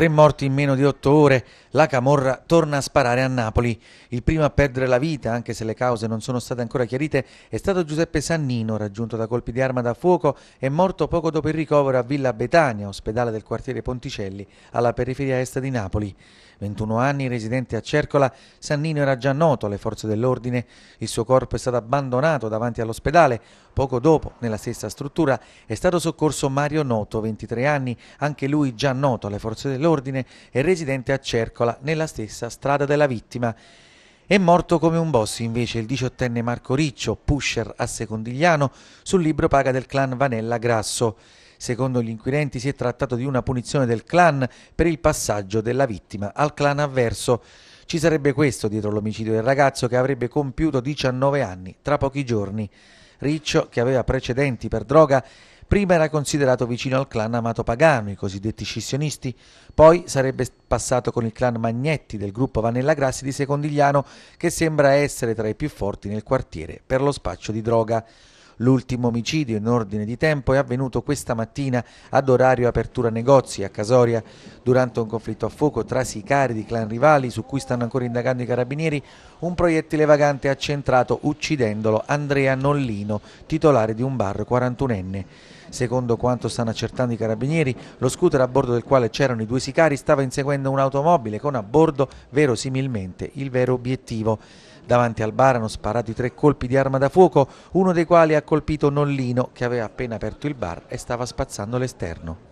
Tre morti in meno di otto ore, la Camorra torna a sparare a Napoli. Il primo a perdere la vita, anche se le cause non sono state ancora chiarite, è stato Giuseppe Sannino, raggiunto da colpi di arma da fuoco e morto poco dopo il ricovero a Villa Betania, ospedale del quartiere Ponticelli, alla periferia est di Napoli. 21 anni, residente a Cercola, Sannino era già noto alle forze dell'ordine. Il suo corpo è stato abbandonato davanti all'ospedale. Poco dopo, nella stessa struttura, è stato soccorso Mario Noto, 23 anni, anche lui già noto alle forze dell'ordine dell'ordine e residente a Cercola, nella stessa strada della vittima. È morto come un boss invece il diciottenne Marco Riccio, pusher a Secondigliano, sul libro paga del clan Vanella Grasso. Secondo gli inquirenti si è trattato di una punizione del clan per il passaggio della vittima al clan avverso. Ci sarebbe questo dietro l'omicidio del ragazzo che avrebbe compiuto 19 anni tra pochi giorni. Riccio, che aveva precedenti per droga, Prima era considerato vicino al clan Amato Pagano, i cosiddetti scissionisti, poi sarebbe passato con il clan Magnetti del gruppo Vanella Grassi di Secondigliano, che sembra essere tra i più forti nel quartiere per lo spaccio di droga. L'ultimo omicidio in ordine di tempo è avvenuto questa mattina ad orario apertura negozi a Casoria durante un conflitto a fuoco tra sicari di clan rivali su cui stanno ancora indagando i carabinieri. Un proiettile vagante ha centrato uccidendolo Andrea Nollino, titolare di un bar 41enne. Secondo quanto stanno accertando i carabinieri, lo scooter a bordo del quale c'erano i due sicari stava inseguendo un'automobile con a bordo verosimilmente il vero obiettivo. Davanti al bar hanno sparato i tre colpi di arma da fuoco, uno dei quali ha colpito Nollino che aveva appena aperto il bar e stava spazzando l'esterno.